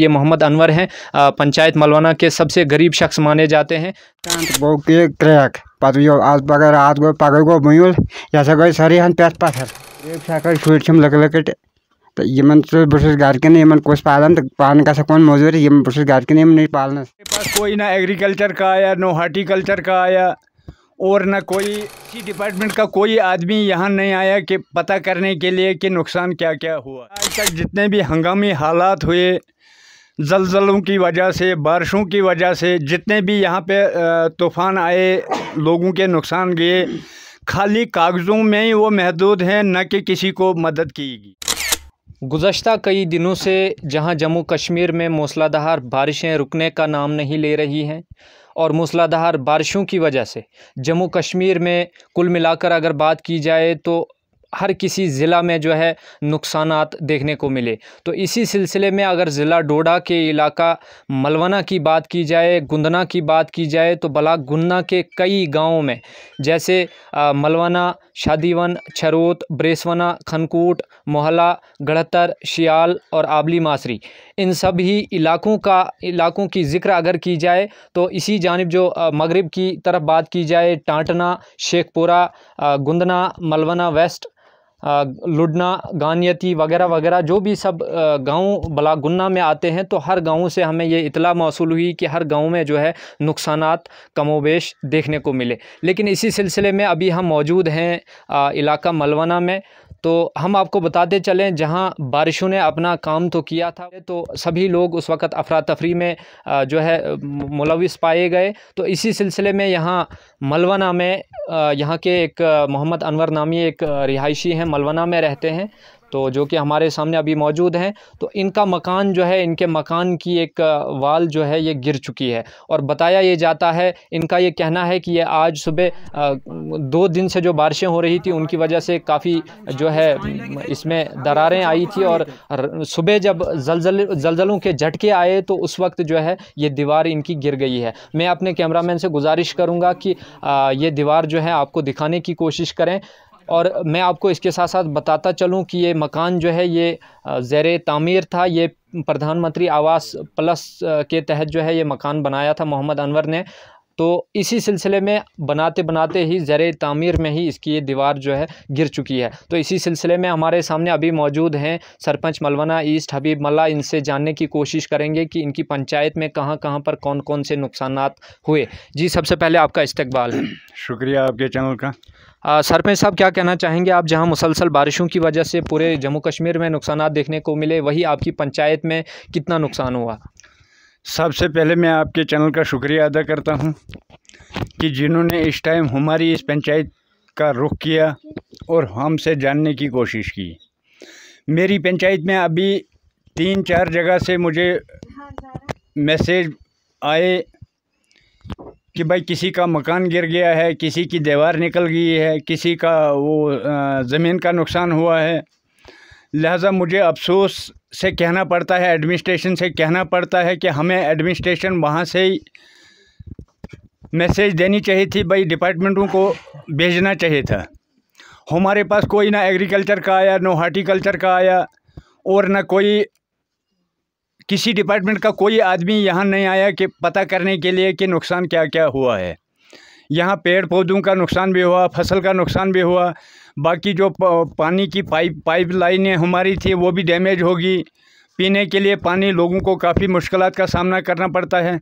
ये मोहम्मद अनवर हैं पंचायत मलवाना के सबसे गरीब शख्स माने जाते हैं क्रैक पतियो आज पगे रात गो पे पथर गरीब शख्स शुर तो यमन तो बहुत गार्कन यमन कुछ पालन तो पान का सकौन मजूरी यम बहुत गार्कन यम नहीं पालन पास कोई ना एग्रीकल्चर का आया नो हार्टिकल्चर का आया और ना कोई इसी डिपार्टमेंट का कोई आदमी यहाँ नहीं आया कि पता करने के लिए कि नुकसान क्या क्या हुआ आज तक जितने भी हंगामी हालात हुए जलजलों की वजह से बारिशों की वजह से जितने भी यहाँ पे तूफ़ान आए लोगों के नुकसान गए खाली कागज़ों में ही वो महदूद हैं न कि किसी को मदद की गई गुज्त कई दिनों से जहाँ जम्मू कश्मीर में मूसलाधार बारिशें रुकने का नाम नहीं ले रही हैं और मूसलाधार बारिशों की वजह से जम्मू कश्मीर में कुल मिलाकर अगर बात की जाए तो हर किसी ज़िला में जो है नुकसान देखने को मिले तो इसी सिलसिले में अगर ज़िला डोडा के इलाका मलवना की बात की जाए गुंदना की बात की जाए तो बला गुंदना के कई गांवों में जैसे मलवाना शादीवन छरोत ब्रेसवना खनकूट मोहला गढ़तर शियाल और आबली मासरी इन सभी इलाकों का इलाकों की ज़िक्र अगर की जाए तो इसी जानब जो मगरब की तरफ बात की जाए टाँटना शेखपुरा गुंदना मलवना वेस्ट लुडना गानियती वगैरह वगैरह जो भी सब गांव गुन्ना में आते हैं तो हर गांव से हमें ये इतला मौसू हुई कि हर गांव में जो है नुकसान कमोबेश देखने को मिले लेकिन इसी सिलसिले में अभी हम मौजूद हैं इलाका मलवाना में तो हम आपको बताते चलें जहां बारिशों ने अपना काम तो किया था तो सभी लोग उस वक़्त अफरा तफरी में जो है मुलविस पाए गए तो इसी सिलसिले में यहाँ मलवाना में यहाँ के एक मोहम्मद अनवर नामी एक रिहायशी हैं मलवाना में रहते हैं तो जो कि हमारे सामने अभी मौजूद हैं तो इनका मकान जो है इनके मकान की एक वाल जो है ये गिर चुकी है और बताया ये जाता है इनका ये कहना है कि ये आज सुबह दो दिन से जो बारिशें हो रही थी उनकी वजह से काफ़ी जो है इसमें दरारें आई थी और सुबह जब जलजल जलजलों के झटके आए तो उस वक्त जो है ये दीवार इनकी गिर गई है मैं अपने कैमरा से गुजारिश करूँगा कि ये दीवार जो है आपको दिखाने की कोशिश करें और मैं आपको इसके साथ साथ बताता चलूं कि ये मकान जो है ये ज़ैर तामीर था ये प्रधानमंत्री आवास प्लस के तहत जो है ये मकान बनाया था मोहम्मद अनवर ने तो इसी सिलसिले में बनाते बनाते ही ज़र तामीर में ही इसकी ये दीवार जो है गिर चुकी है तो इसी सिलसिले में हमारे सामने अभी मौजूद हैं सरपंच मलवाना ईस्ट हबीब मल्ला इनसे जानने की कोशिश करेंगे कि इनकी पंचायत में कहां कहां पर कौन कौन से नुकसान हुए जी सबसे पहले आपका इस्तकबाल है शुक्रिया आपके चैनल का सरपंच साहब क्या कहना चाहेंगे आप जहां मुसलसल बारिशों की वजह से पूरे जम्मू कश्मीर में नुकसान देखने को मिले वही आपकी पंचायत में कितना नुकसान हुआ सबसे पहले मैं आपके चैनल का शुक्रिया अदा करता हूं कि जिन्होंने इस टाइम हमारी इस पंचायत का रुख किया और हमसे जानने की कोशिश की मेरी पंचायत में अभी तीन चार जगह से मुझे मैसेज आए कि भाई किसी का मकान गिर गया है किसी की दीवार निकल गई है किसी का वो ज़मीन का नुकसान हुआ है लिहाजा मुझे अफसोस से कहना पड़ता है एडमिनिस्ट्रेशन से कहना पड़ता है कि हमें एडमिनिस्ट्रेशन वहाँ से ही मैसेज देनी चाहिए थी भाई डिपार्टमेंटों को भेजना चाहिए था हमारे पास कोई ना एग्रीकल्चर का आया ना हार्टिकल्चर का आया और ना कोई किसी डिपार्टमेंट का कोई आदमी यहाँ नहीं आया कि पता करने के लिए कि नुकसान क्या क्या हुआ है यहाँ पेड़ पौधों का नुकसान भी हुआ फसल का नुकसान भी हुआ बाकी जो पानी की पाइप पाइप लाइनें हमारी थी वो भी डैमेज होगी पीने के लिए पानी लोगों को काफ़ी मुश्किल का सामना करना पड़ता है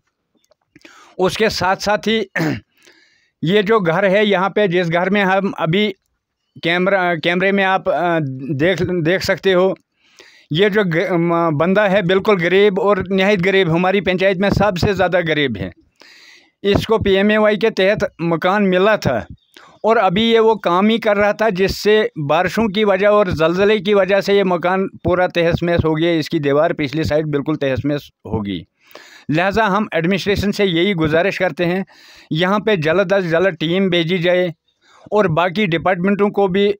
उसके साथ साथ ही ये जो घर है यहाँ पे जिस घर में हम अभी कैमरा कैमरे में आप देख देख सकते हो ये जो बंदा है बिल्कुल गरीब और नहायत गरीब हमारी पंचायत में सबसे ज़्यादा गरीब है इसको वाई के तहत मकान मिला था और अभी ये वो काम ही कर रहा था जिससे बारिशों की वजह और जलजले की वजह से ये मकान पूरा तहस महस हो गया इसकी दीवार पिछली साइड बिल्कुल तहस महस होगी लिहाजा हम एडमिनिस्ट्रेशन से यही गुजारिश करते हैं यहाँ पे जल्द अज जल्द टीम भेजी जाए और बाकी डिपार्टमेंटों को भी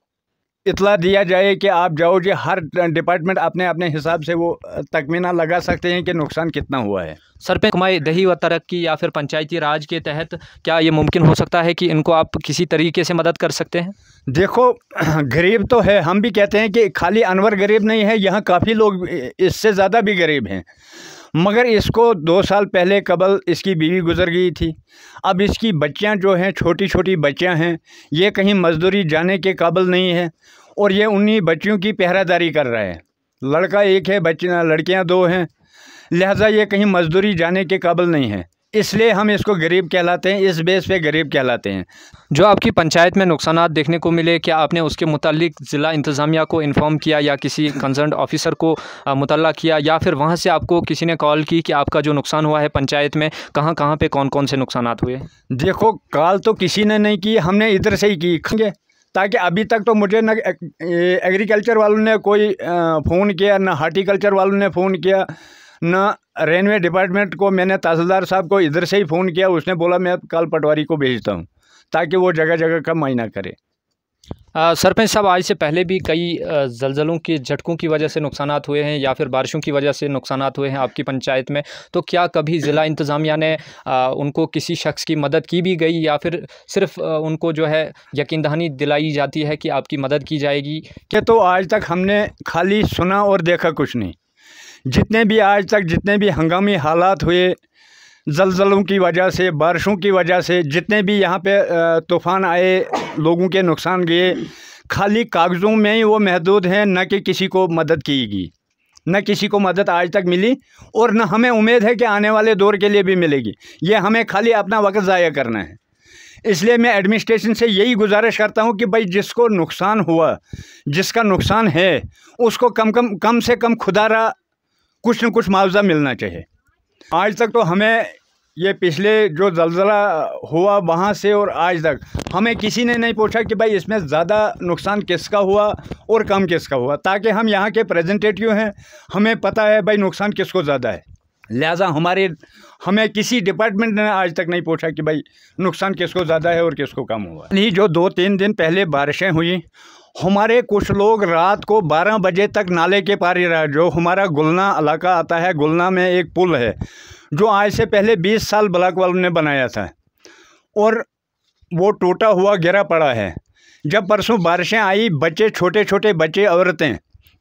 इतला दिया जाए कि आप जाओ जी हर डिपार्टमेंट अपने अपने हिसाब से वो तकमीना लगा सकते हैं कि नुकसान कितना हुआ है सर पे कमाई दही व तरक्की या फिर पंचायती राज के तहत क्या ये मुमकिन हो सकता है कि इनको आप किसी तरीके से मदद कर सकते हैं देखो गरीब तो है हम भी कहते हैं कि खाली अनवर गरीब नहीं है यहाँ काफ़ी लोग इससे ज़्यादा भी गरीब हैं मगर इसको दो साल पहले कबल इसकी बीवी गुज़र गई थी अब इसकी बच्चियां जो हैं छोटी छोटी बच्चियां हैं ये कहीं मजदूरी जाने के काबिल नहीं है और ये उन्हीं बच्चियों की पहरादारी कर रहा है लड़का एक है बच्चियाँ लड़कियाँ दो हैं लिहाजा ये कहीं मजदूरी जाने के काबिल नहीं है इसलिए हम इसको गरीब कहलाते हैं इस बेस पे गरीब कहलाते हैं जो आपकी पंचायत में नुकसान देखने को मिले क्या आपने उसके मुतालिक ज़िला इंतज़ामिया को इन्फॉर्म किया या किसी कंसर्न ऑफिसर को मुतल किया या फिर वहाँ से आपको किसी ने कॉल की कि आपका जो नुकसान हुआ है पंचायत में कहाँ कहाँ पर कौन कौन से नुकसान हुए देखो कॉल तो किसी ने नहीं की हमने इधर से ही की ताकि अभी तक तो मुझे न एग्रीकल्चर वालों ने कोई फ़ोन किया ना हार्टिकल्चर वालों ने फ़ोन किया न रेलवे डिपार्टमेंट को मैंने तहसीलदार साहब को इधर से ही फ़ोन किया उसने बोला मैं कल पटवारी को भेजता हूँ ताकि वो जगह जगह का मायना करे सरपंच साहब आज से पहले भी कई जलजलों के झटकों की वजह से नुकसान हुए हैं या फिर बारिशों की वजह से नुकसान हुए हैं आपकी पंचायत में तो क्या कभी ज़िला इंतज़ामिया ने आ, उनको किसी शख्स की मदद की भी गई या फिर सिर्फ आ, उनको जो है यकीन दहानी दिलाई जाती है कि आपकी मदद की जाएगी क्या तो आज तक हमने खाली सुना और देखा कुछ नहीं जितने भी आज तक जितने भी हंगामी हालात हुए ज़लज़लों की वजह से बारिशों की वजह से जितने भी यहाँ पे तूफ़ान आए लोगों के नुकसान गए खाली कागज़ों में ही वो महदूद हैं न कि किसी को मदद की गई न किसी को मदद आज तक मिली और न हमें उम्मीद है कि आने वाले दौर के लिए भी मिलेगी ये हमें खाली अपना वक्त ज़ाया करना है इसलिए मैं एडमिनिस्ट्रेशन से यही गुजारिश करता हूँ कि भाई जिसको नुकसान हुआ जिसका नुकसान है उसको कम कम कम से कम खुदारा कुछ न कुछ मुआवजा मिलना चाहिए आज तक तो हमें ये पिछले जो जलजला हुआ वहाँ से और आज तक हमें किसी ने नहीं पूछा कि भाई इसमें ज़्यादा नुकसान किसका हुआ और कम किसका हुआ ताकि हम यहाँ के प्रेजेंटेटिव हैं हमें पता है भाई नुकसान किसको ज़्यादा है लिहाजा हमारे हमें किसी डिपार्टमेंट ने आज तक नहीं पूछा कि भाई नुकसान किसको ज़्यादा है और किसको कम हुआ नहीं जो दो तीन दिन पहले बारिशें हुई हमारे कुछ लोग रात को 12 बजे तक नाले के पार ही रहा जो हमारा गुलना इलाका आता है गुलना में एक पुल है जो आज से पहले 20 साल ब्लॉक वालों ने बनाया था और वो टूटा हुआ गिरा पड़ा है जब परसों बारिशें आई बच्चे छोटे छोटे बच्चे औरतें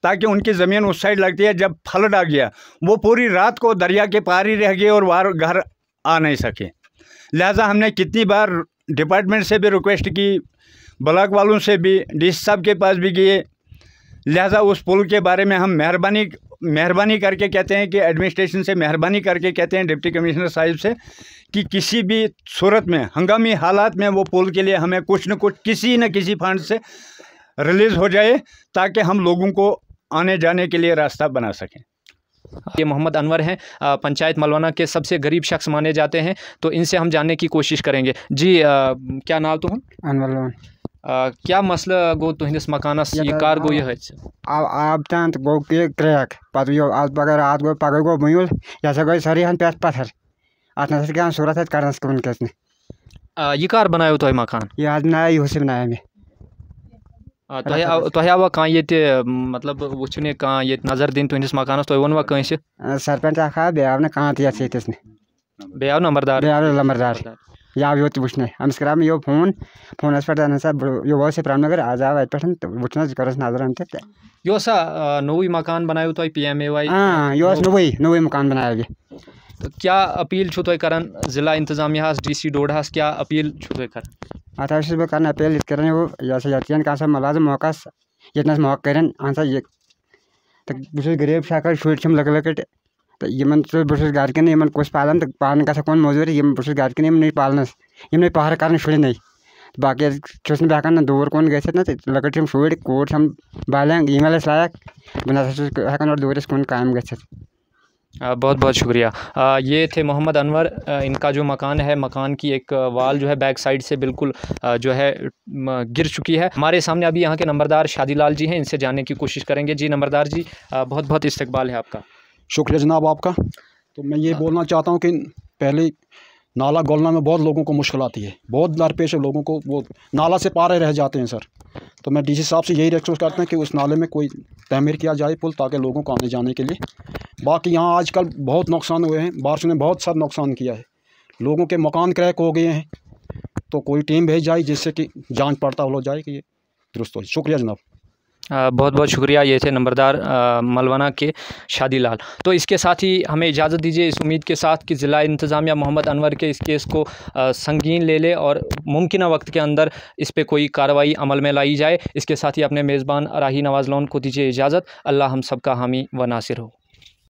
ताकि उनकी ज़मीन उस साइड लगती है जब फ्लड आ गया वो पूरी रात को दरिया के पार ही रह गए और बाहर घर आ नहीं सके लिहाजा हमने कितनी बार डिपार्टमेंट से भी रिक्वेस्ट की ब्लॉक वालों से भी डी साहब के पास भी गए लिहाजा उस पुल के बारे में हम मेहरबानी मेहरबानी करके कहते हैं कि एडमिनिस्ट्रेशन से मेहरबानी करके कहते हैं डिप्टी कमिश्नर साहब से कि किसी भी सूरत में हंगामी हालात में वो पुल के लिए हमें कुछ न कुछ किसी न किसी फंड से रिलीज़ हो जाए ताकि हम लोगों को आने जाने के लिए रास्ता बना सकें ये मोहम्मद अनवर हैं पंचायत मलवाना के सबसे गरीब शख्स माने जाते हैं तो इनसे हम जानने की कोशिश करेंगे जी आ, क्या नाम तुम अनवर लोन क्या मसला गो तुंदिस तो मकानस तो ये कार गो तो ये आप गो क्रैक पत यो आज गो पगर गो बुल यह गई सारी हन पेट पत्थर अत ना सूरत कर यह कार बनायो तो मकान यह आज बनाया यह बनाया मैं हाँ, तोया तो ये मतलब वुचन नजर दिन तुंदिस मकानस तुम वनवा सरपंच नंबरदार बे आव नंबरदार यह अमस करा मैं यो फोन फोन पे दहन यो वो प्राम नगर आज आव अत वुचन कर नजर अम यह सा नव मकान बनायु तुम तो पी एम ए वाई हाँ यह नव नव मकान बनाया तो क्या अपील तुम कर जिला इंतजामिया डी सी डोडा क्या अपील तुह करान अत बह कर अपील ये करान यह सा ये मौक मुलाजम तो ये मौका करान बहुत गरीब शख्स शुम लक लकट तो इन बहुत इन कुछ पालन तो पालन का कौन मजूर बहुत गरकन इन पालनस इन पहर कर शुन नई बाकी चुस बह हकान दूर कौन गई ना लकट शुर कूर बालंग ये लायक बहुत ना हकान दूर कम ग बहुत बहुत शुक्रिया ये थे मोहम्मद अनवर इनका जो मकान है मकान की एक वाल जो है बैक साइड से बिल्कुल जो है गिर चुकी है हमारे सामने अभी यहाँ के नंबरदार शादी लाल जी हैं इनसे जाने की कोशिश करेंगे जी नंबरदार जी बहुत बहुत इस्तकबाल है आपका शुक्रिया जनाब आपका तो मैं ये बोलना चाहता हूँ कि पहले नाला गोलना में बहुत लोगों को मुश्किल आती है बहुत दरपेश लोगों को वो नाला से पारे रह जाते हैं सर तो मैं डी साहब से यही रिक्वेस्ट करते हैं कि उस नाले में कोई तहमीर किया जाए पुल ताकि लोगों को आने जाने के लिए बाकी यहाँ आजकल बहुत नुकसान हुए हैं बारिश ने बहुत सारा नुकसान किया है लोगों के मकान क्रैक हो गए हैं तो कोई टीम भेज जाए जिससे कि जान पड़ता हो जाए कि ये दुरुस्त हो शुक्रिया जनाब बहुत बहुत शुक्रिया ये थे नंबरदार मलवाना के शादी लाल तो इसके साथ ही हमें इजाज़त दीजिए इस उम्मीद के साथ कि ज़िला इंतज़ामिया मोहम्मद अनवर के इस केस को संगीन ले ले और मुमकिन वक्त के अंदर इस पर कोई कार्रवाई अमल में लाई जाए इसके साथ ही अपने मेज़बान राही नवाज लोन को दीजिए इजाज़त अल्लाह हम सब का हामी व नासिर हो